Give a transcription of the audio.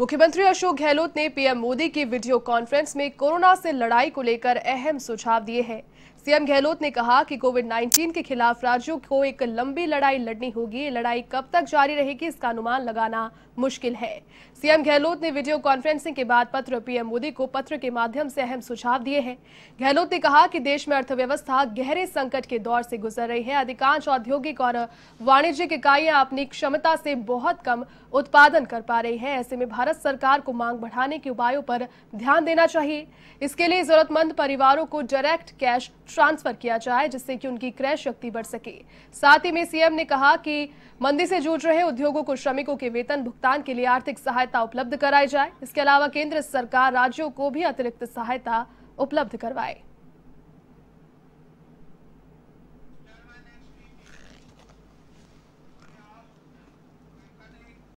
मुख्यमंत्री अशोक गहलोत ने पीएम मोदी की वीडियो कॉन्फ्रेंस में कोरोना से लड़ाई को लेकर अहम सुझाव दिए हैं सीएम गहलोत ने कहा कि कोविड 19 के खिलाफ राज्यों को एक लंबी लड़ाई लड़नी होगी लड़ाई कब तक जारी रहेगी इसका अनुमान लगाना मुश्किल है सीएम गहलोत ने वीडियो कॉन्फ्रेंसिंग के बाद पत्र पीएम मोदी को पत्र के माध्यम से अहम सुझाव दिए हैं गहलोत ने कहा कि देश में अर्थव्यवस्था गहरे संकट के दौर से गुजर रही है अधिकांश औद्योगिक और वाणिज्यिक इकाइयां अपनी क्षमता से बहुत कम उत्पादन कर पा रही है ऐसे में भारत सरकार को मांग बढ़ाने के उपायों पर ध्यान देना चाहिए इसके लिए जरूरतमंद परिवारों को डायरेक्ट कैश ट्रांसफर किया जाए जिससे कि उनकी क्रय शक्ति बढ़ सके साथ ही में सीएम ने कहा कि मंदी से जूझ रहे उद्योगों को श्रमिकों के वेतन भुगतान के लिए आर्थिक सहायता उपलब्ध कराई जाए इसके अलावा केंद्र सरकार राज्यों को भी अतिरिक्त सहायता उपलब्ध करवाए